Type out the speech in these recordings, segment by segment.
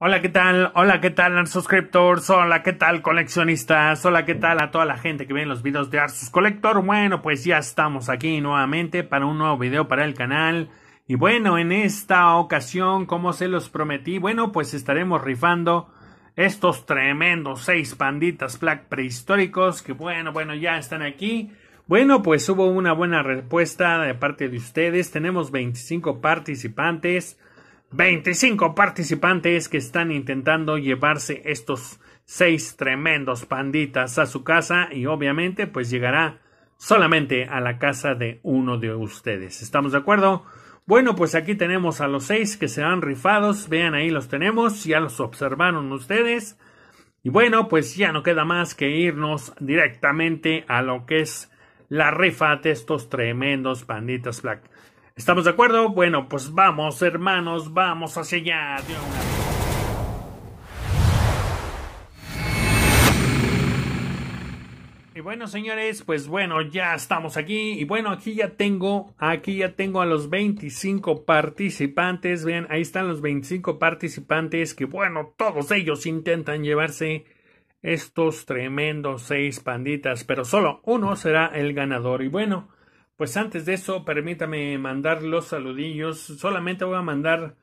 Hola, ¿qué tal? Hola, ¿qué tal, Arsuscriptors? Hola, ¿qué tal, coleccionistas? Hola, ¿qué tal a toda la gente que ve los videos de Arsus Collector? Bueno, pues ya estamos aquí nuevamente para un nuevo video para el canal. Y bueno, en esta ocasión, como se los prometí, bueno, pues estaremos rifando estos tremendos seis panditas Black prehistóricos que, bueno, bueno, ya están aquí. Bueno, pues hubo una buena respuesta de parte de ustedes. Tenemos 25 participantes. 25 participantes que están intentando llevarse estos seis tremendos panditas a su casa y obviamente pues llegará solamente a la casa de uno de ustedes. ¿Estamos de acuerdo? Bueno, pues aquí tenemos a los seis que serán rifados. Vean ahí los tenemos, ya los observaron ustedes. Y bueno, pues ya no queda más que irnos directamente a lo que es la rifa de estos tremendos panditas black. ¿Estamos de acuerdo? Bueno, pues vamos, hermanos, vamos hacia allá. Y bueno, señores, pues bueno, ya estamos aquí. Y bueno, aquí ya tengo, aquí ya tengo a los 25 participantes. Vean, ahí están los 25 participantes que, bueno, todos ellos intentan llevarse estos tremendos seis panditas, pero solo uno será el ganador. Y bueno, pues antes de eso, permítame mandar los saludillos. Solamente voy a mandar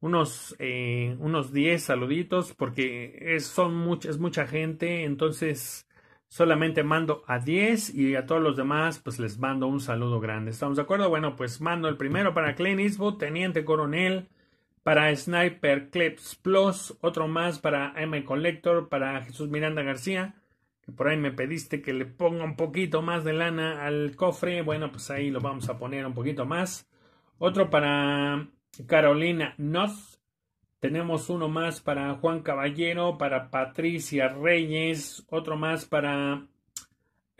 unos, eh, unos 10 saluditos porque es, son mucha, mucha gente. Entonces, solamente mando a 10 y a todos los demás, pues les mando un saludo grande. ¿Estamos de acuerdo? Bueno, pues mando el primero para Clint Teniente Coronel, para Sniper Clips Plus, otro más para M Collector, para Jesús Miranda García. Por ahí me pediste que le ponga un poquito más de lana al cofre. Bueno, pues ahí lo vamos a poner un poquito más. Otro para Carolina nos Tenemos uno más para Juan Caballero, para Patricia Reyes, otro más para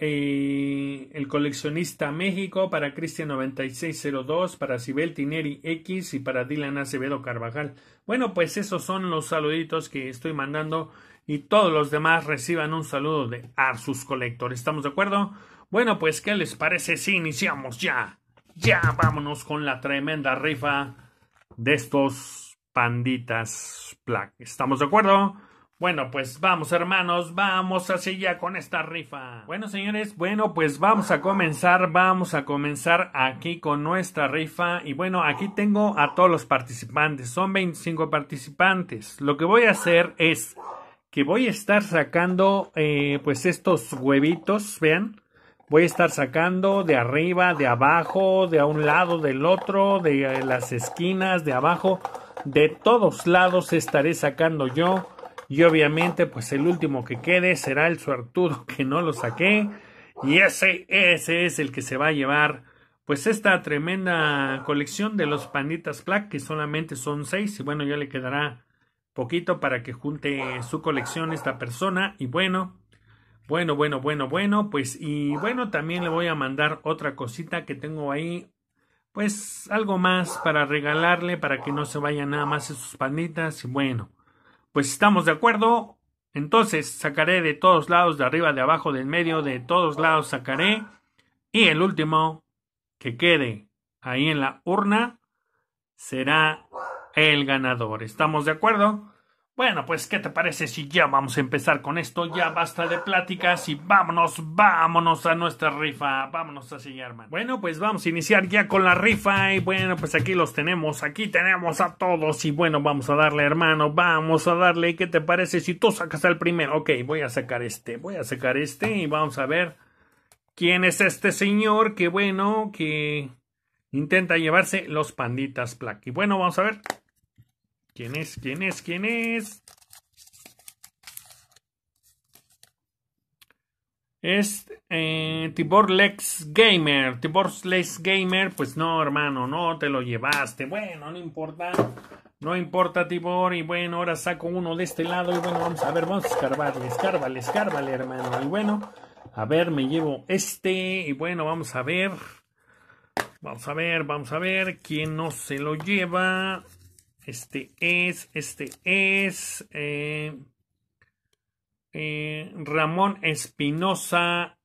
eh, el coleccionista México para Cristian 9602, para Sibel Tineri X y para Dylan Acevedo Carvajal. Bueno, pues esos son los saluditos que estoy mandando y todos los demás reciban un saludo de Arsus Collector. ¿Estamos de acuerdo? Bueno, pues ¿qué les parece si iniciamos ya? Ya vámonos con la tremenda rifa de estos panditas Black. ¿Estamos de acuerdo? Bueno, pues vamos hermanos, vamos así ya con esta rifa. Bueno señores, bueno pues vamos a comenzar, vamos a comenzar aquí con nuestra rifa y bueno, aquí tengo a todos los participantes, son 25 participantes. Lo que voy a hacer es que voy a estar sacando eh, pues estos huevitos, vean. Voy a estar sacando de arriba, de abajo, de a un lado, del otro, de eh, las esquinas, de abajo. De todos lados estaré sacando yo y obviamente, pues el último que quede será el suertudo que no lo saqué. Y ese, ese es el que se va a llevar, pues esta tremenda colección de los panditas Black, que solamente son seis. Y bueno, ya le quedará poquito para que junte su colección esta persona. Y bueno, bueno, bueno, bueno, bueno, pues y bueno, también le voy a mandar otra cosita que tengo ahí. Pues algo más para regalarle, para que no se vayan nada más esos panditas. Y bueno. Pues estamos de acuerdo. Entonces sacaré de todos lados, de arriba, de abajo, del medio, de todos lados sacaré. Y el último que quede ahí en la urna será el ganador. ¿Estamos de acuerdo? Bueno, pues, ¿qué te parece si ya vamos a empezar con esto? Ya basta de pláticas y vámonos, vámonos a nuestra rifa. Vámonos a seguir, hermano. Bueno, pues vamos a iniciar ya con la rifa. Y bueno, pues aquí los tenemos. Aquí tenemos a todos. Y bueno, vamos a darle, hermano. Vamos a darle. ¿Qué te parece si tú sacas al primero? Ok, voy a sacar este. Voy a sacar este y vamos a ver quién es este señor. Que bueno, que intenta llevarse los panditas, Black. Y bueno, vamos a ver. ¿Quién es? ¿Quién es? ¿Quién es? Es eh, Tibor Lex Gamer. Tibor Lex Gamer, pues no, hermano, no te lo llevaste. Bueno, no importa. No importa, Tibor. Y bueno, ahora saco uno de este lado. Y bueno, vamos a ver, vamos a escarbarle, escárvale, escárvale, hermano. Y bueno, a ver, me llevo este. Y bueno, vamos a ver. Vamos a ver, vamos a ver quién no se lo lleva. Este es, este es. Eh, eh, Ramón Espinosa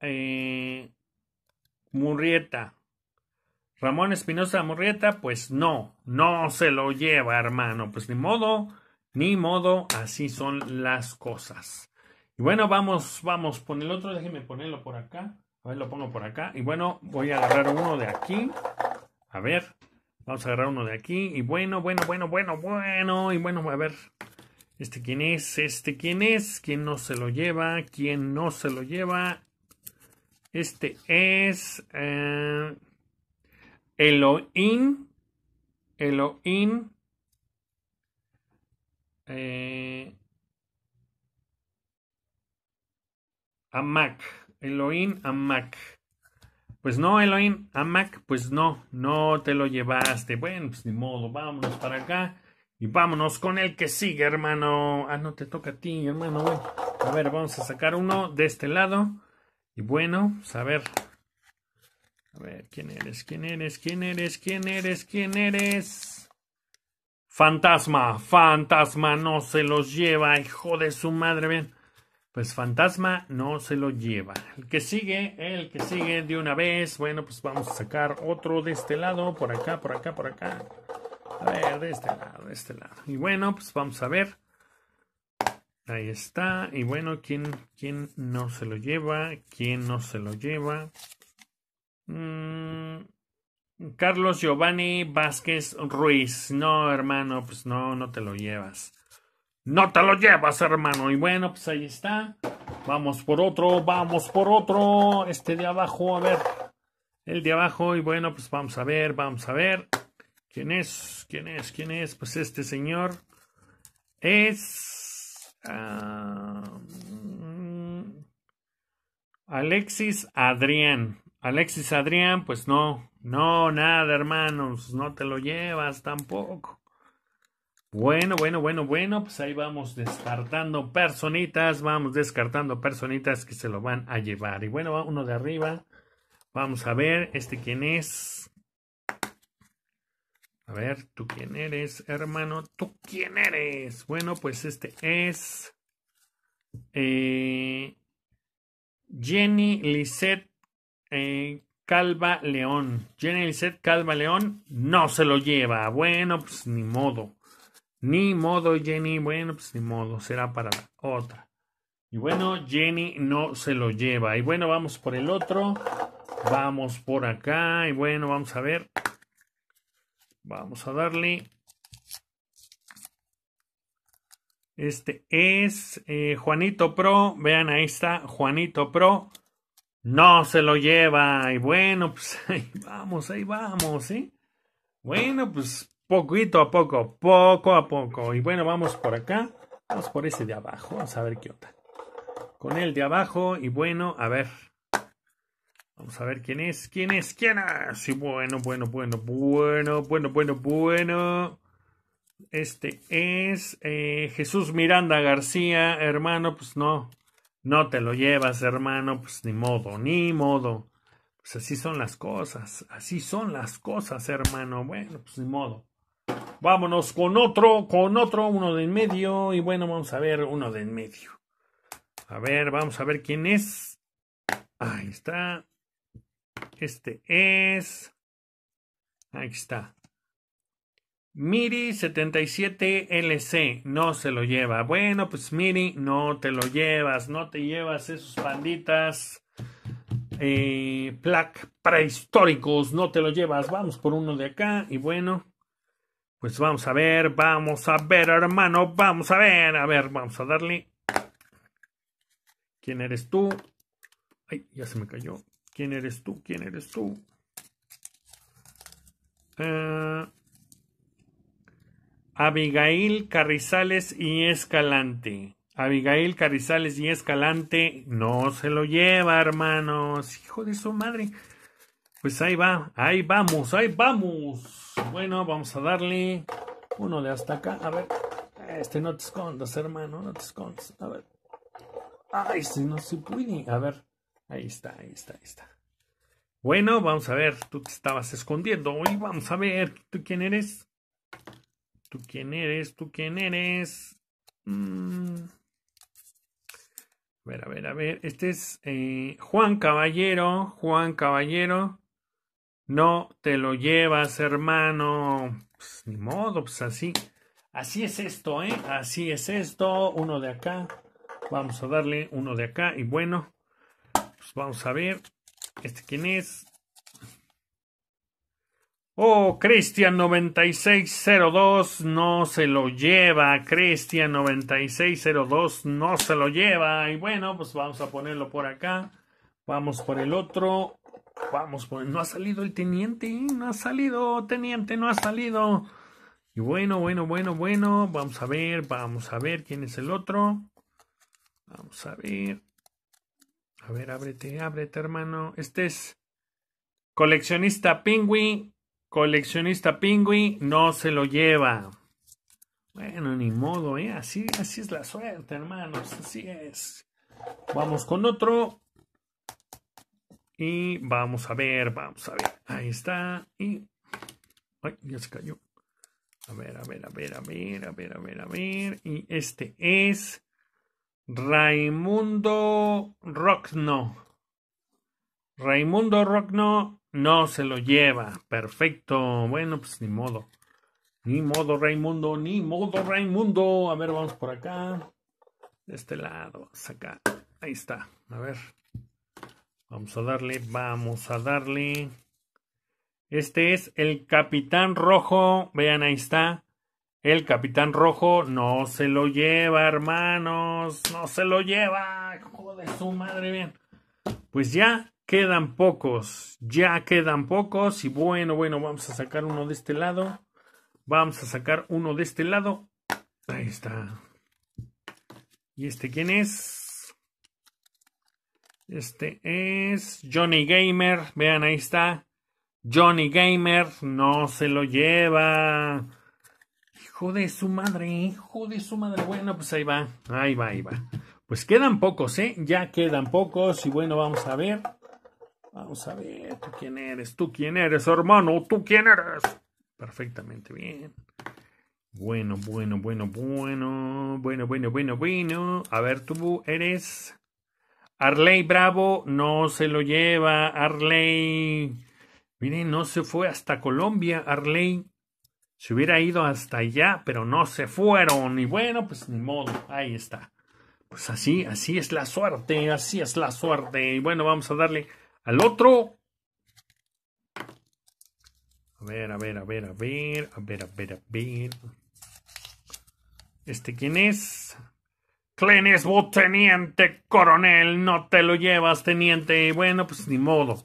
eh, Murrieta. Ramón Espinosa Murrieta, pues no, no se lo lleva, hermano. Pues ni modo, ni modo, así son las cosas. Y bueno, vamos, vamos, pon el otro, déjeme ponerlo por acá. A ver, lo pongo por acá. Y bueno, voy a agarrar uno de aquí. A ver, Vamos a agarrar uno de aquí. Y bueno, bueno, bueno, bueno, bueno. Y bueno, a ver. Este quién es, este quién es, quién no se lo lleva, quién no se lo lleva. Este es eh, Elohim. Elohim. Eh, Amac. Elohim Amac. Pues no, Elohim, Mac, pues no, no te lo llevaste. Bueno, pues ni modo, vámonos para acá y vámonos con el que sigue, hermano. Ah, no te toca a ti, hermano. a ver, vamos a sacar uno de este lado. Y bueno, pues a ver. A ver, ¿quién eres? ¿Quién eres? ¿Quién eres? ¿Quién eres? ¿Quién eres? Fantasma, fantasma, no se los lleva, hijo de su madre, ven pues fantasma no se lo lleva. El que sigue, el que sigue de una vez. Bueno, pues vamos a sacar otro de este lado, por acá, por acá, por acá. A ver, de este lado, de este lado. Y bueno, pues vamos a ver. Ahí está. Y bueno, ¿quién, quién no se lo lleva? ¿Quién no se lo lleva? Mm, Carlos Giovanni Vázquez Ruiz. No, hermano, pues no, no te lo llevas. No te lo llevas, hermano. Y bueno, pues ahí está. Vamos por otro, vamos por otro. Este de abajo, a ver. El de abajo, y bueno, pues vamos a ver, vamos a ver. ¿Quién es? ¿Quién es? ¿Quién es? Pues este señor es. Ah, mm, Alexis Adrián. Alexis Adrián, pues no, no, nada, hermanos. Pues no te lo llevas tampoco. Bueno, bueno, bueno, bueno, pues ahí vamos descartando personitas, vamos descartando personitas que se lo van a llevar. Y bueno, uno de arriba, vamos a ver, este quién es. A ver, tú quién eres, hermano, tú quién eres. Bueno, pues este es eh, Jenny Lisette eh, Calva León. Jenny Lisette Calva León no se lo lleva. Bueno, pues ni modo. Ni modo, Jenny. Bueno, pues ni modo, será para la otra. Y bueno, Jenny no se lo lleva. Y bueno, vamos por el otro. Vamos por acá. Y bueno, vamos a ver. Vamos a darle. Este es eh, Juanito Pro. Vean, ahí está Juanito Pro. No se lo lleva. Y bueno, pues ahí vamos, ahí vamos, ¿sí? Bueno, pues poquito a poco, poco a poco. Y bueno, vamos por acá. Vamos por ese de abajo. Vamos a ver qué otra, Con el de abajo. Y bueno, a ver. Vamos a ver quién es, quién es, quién es. Y bueno, bueno, bueno, bueno, bueno, bueno, bueno. Este es eh, Jesús Miranda García, hermano. Pues no, no te lo llevas, hermano. Pues ni modo, ni modo. Pues así son las cosas, así son las cosas, hermano. Bueno, pues ni modo. Vámonos con otro, con otro, uno de en medio. Y bueno, vamos a ver uno de en medio. A ver, vamos a ver quién es. Ahí está. Este es. Ahí está. Miri 77LC no se lo lleva. Bueno, pues Miri, no te lo llevas, no te llevas esos panditas eh, prehistóricos, no te lo llevas. Vamos por uno de acá y bueno, pues vamos a ver, vamos a ver, hermano, vamos a ver, a ver, vamos a darle. ¿Quién eres tú? Ay, ya se me cayó. ¿Quién eres tú? ¿Quién eres tú? Ah, Abigail Carrizales y Escalante. Abigail Carrizales y Escalante no se lo lleva, hermanos. Hijo de su madre. Pues ahí va, ahí vamos, ahí vamos. Bueno, vamos a darle uno de hasta acá. A ver, este no te escondas, hermano, no te escondas. A ver. Ay, si no se puede. A ver, ahí está, ahí está, ahí está. Bueno, vamos a ver, tú te estabas escondiendo. hoy vamos a ver, ¿tú quién eres? ¿Tú quién eres? ¿Tú quién eres? Mm. A ver, a ver, a ver. Este es eh, Juan Caballero. Juan Caballero. No te lo llevas, hermano. Pues, ni modo, pues así. Así es esto, ¿eh? Así es esto. Uno de acá. Vamos a darle uno de acá. Y bueno, pues vamos a ver. ¿Este quién es? Oh, Cristian 9602 no se lo lleva. Cristian 9602 no se lo lleva. Y bueno, pues vamos a ponerlo por acá. Vamos por el otro. Vamos, pues no ha salido el teniente, ¿eh? no ha salido, teniente, no ha salido. Y bueno, bueno, bueno, bueno, vamos a ver, vamos a ver quién es el otro. Vamos a ver. A ver, ábrete, ábrete, hermano. Este es coleccionista pingüi. Coleccionista pingüi no se lo lleva. Bueno, ni modo, ¿eh? Así, así es la suerte, hermanos. Así es. Vamos con otro. Y vamos a ver, vamos a ver. Ahí está. Y. Ay, ya se cayó. A ver, a ver, a ver, a ver, a ver, a ver, a ver. Y este es Raimundo Rockno. Raimundo Rockno no se lo lleva. Perfecto. Bueno, pues ni modo. Ni modo, Raimundo, ni modo, Raimundo. A ver, vamos por acá. De este lado, acá. Ahí está. A ver. Vamos a darle, vamos a darle. Este es el Capitán Rojo. Vean, ahí está. El Capitán Rojo no se lo lleva, hermanos. No se lo lleva. Joder, su madre, bien. Pues ya quedan pocos. Ya quedan pocos. Y bueno, bueno, vamos a sacar uno de este lado. Vamos a sacar uno de este lado. Ahí está. ¿Y este quién es? Este es Johnny Gamer. Vean, ahí está. Johnny Gamer no se lo lleva. Hijo de su madre, hijo de su madre. Bueno, pues ahí va, ahí va, ahí va. Pues quedan pocos, ¿eh? Ya quedan pocos. Y bueno, vamos a ver. Vamos a ver. ¿Tú quién eres? ¿Tú quién eres, hermano? ¿Tú quién eres? Perfectamente bien. Bueno, bueno, bueno, bueno. Bueno, bueno, bueno, bueno. A ver, tú eres. Arley Bravo no se lo lleva. Arley. Miren, no se fue hasta Colombia. Arley se hubiera ido hasta allá, pero no se fueron. Y bueno, pues ni modo. Ahí está. Pues así, así es la suerte. Así es la suerte. Y bueno, vamos a darle al otro. A ver, a ver, a ver, a ver. A ver, a ver, a ver. ¿Este quién es? Clint teniente coronel, no te lo llevas, teniente. Bueno, pues ni modo,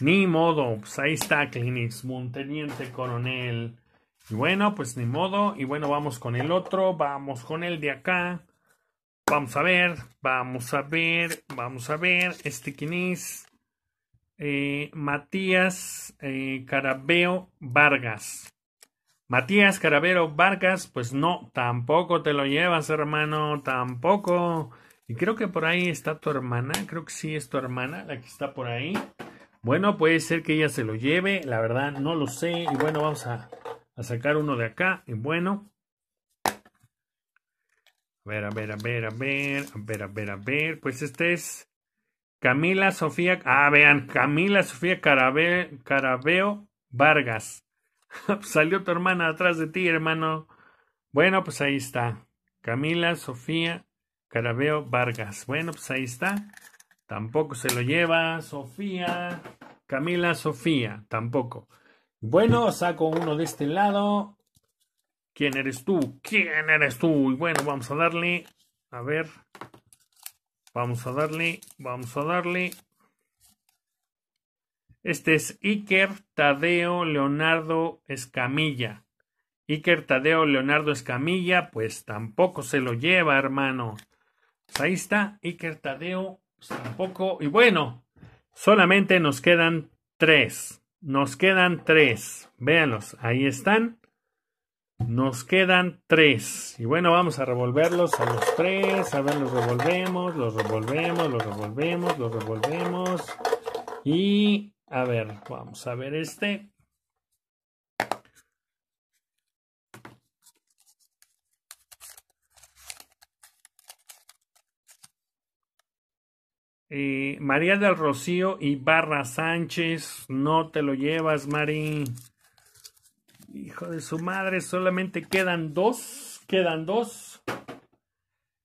ni modo. Pues ahí está Clint teniente coronel. Y bueno, pues ni modo. Y bueno, vamos con el otro, vamos con el de acá. Vamos a ver, vamos a ver, vamos a ver. Este quién eh, Matías eh, Carabeo Vargas. Matías Carabero Vargas, pues no, tampoco te lo llevas, hermano, tampoco. Y creo que por ahí está tu hermana, creo que sí es tu hermana, la que está por ahí. Bueno, puede ser que ella se lo lleve, la verdad no lo sé. Y bueno, vamos a, sacar uno de acá. Y bueno. A ver, a ver, a ver, a ver, a ver, a ver, a ver. Pues este es Camila Sofía. Ah, vean, Camila Sofía Carabe, Carabeo Vargas. Salió tu hermana atrás de ti, hermano. Bueno, pues ahí está. Camila, Sofía, Carabeo, Vargas. Bueno, pues ahí está. Tampoco se lo lleva. Sofía, Camila, Sofía. Tampoco. Bueno, saco uno de este lado. ¿Quién eres tú? ¿Quién eres tú? Y bueno, vamos a darle. A ver. Vamos a darle. Vamos a darle. Este es Iker Tadeo Leonardo Escamilla. Iker Tadeo Leonardo Escamilla, pues tampoco se lo lleva, hermano. Pues, ahí está, Iker Tadeo pues, tampoco. Y bueno, solamente nos quedan tres. Nos quedan tres. Véanlos, ahí están. Nos quedan tres. Y bueno, vamos a revolverlos a los tres. A ver, los revolvemos, los revolvemos, los revolvemos, los revolvemos. Y a ver, vamos a ver este. Eh, María del Rocío y Barra Sánchez, no te lo llevas, Mari. Hijo de su madre, solamente quedan dos, quedan dos.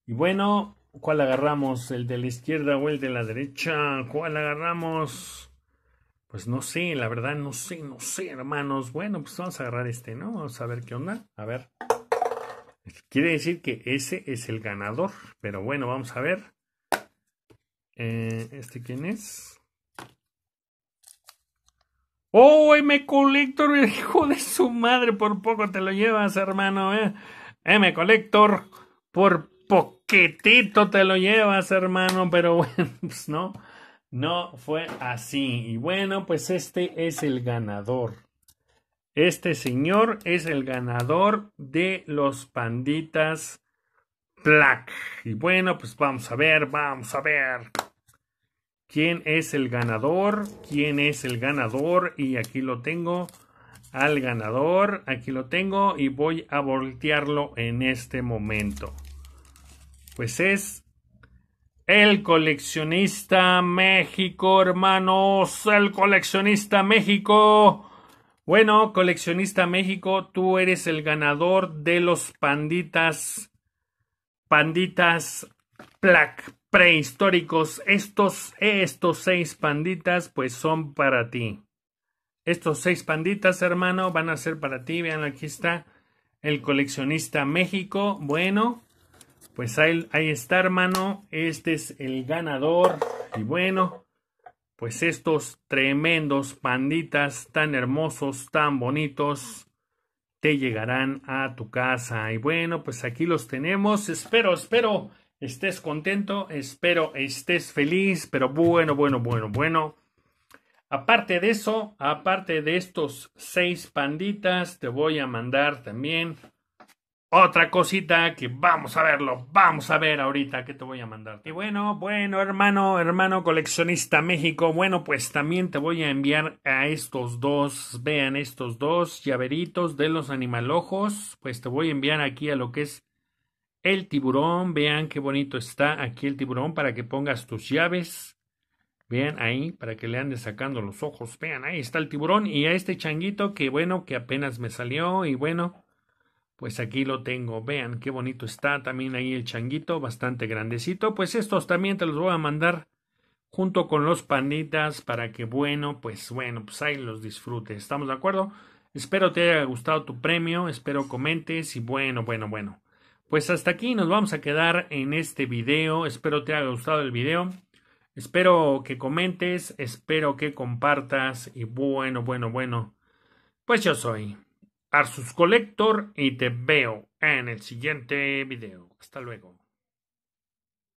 Y bueno, ¿cuál agarramos? ¿El de la izquierda o el de la derecha? ¿Cuál agarramos? Pues no sé, la verdad, no sé, no sé, hermanos. Bueno, pues vamos a agarrar este, ¿no? Vamos a ver qué onda. A ver. Quiere decir que ese es el ganador. Pero bueno, vamos a ver. Eh, ¿Este quién es? ¡Oh, M Collector! ¡Hijo de su madre! Por poco te lo llevas, hermano. Eh. M Collector, por poquitito te lo llevas, hermano. Pero bueno, pues no. No fue así. Y bueno, pues este es el ganador. Este señor es el ganador de los panditas Black. Y bueno, pues vamos a ver, vamos a ver. ¿Quién es el ganador? ¿Quién es el ganador? Y aquí lo tengo al ganador. Aquí lo tengo y voy a voltearlo en este momento. Pues es el coleccionista México, hermanos. El coleccionista México. Bueno, coleccionista México, tú eres el ganador de los panditas, panditas plac prehistóricos. Estos, estos seis panditas, pues son para ti. Estos seis panditas, hermano, van a ser para ti. Vean, aquí está el coleccionista México. Bueno, pues ahí, está, hermano. Este es el ganador. Y bueno, pues estos tremendos panditas tan hermosos, tan bonitos, te llegarán a tu casa. Y bueno, pues aquí los tenemos. Espero, espero estés contento, espero estés feliz, pero bueno, bueno, bueno, bueno. Aparte de eso, aparte de estos seis panditas, te voy a mandar también otra cosita que vamos a verlo, vamos a ver ahorita que te voy a mandar. Y bueno, bueno, hermano, hermano coleccionista México, bueno, pues también te voy a enviar a estos dos, vean estos dos llaveritos de los animalojos, pues te voy a enviar aquí a lo que es el tiburón, vean qué bonito está aquí el tiburón para que pongas tus llaves. Vean ahí, para que le andes sacando los ojos. Vean, ahí está el tiburón y a este changuito que bueno, que apenas me salió y bueno, pues aquí lo tengo, vean qué bonito está también ahí el changuito, bastante grandecito. Pues estos también te los voy a mandar junto con los panditas para que bueno, pues bueno, pues ahí los disfrutes. ¿Estamos de acuerdo? Espero te haya gustado tu premio, espero comentes y bueno, bueno, bueno. Pues hasta aquí nos vamos a quedar en este video, espero te haya gustado el video. Espero que comentes, espero que compartas y bueno, bueno, bueno. Pues yo soy Arsus Collector y te veo en el siguiente video. Hasta luego.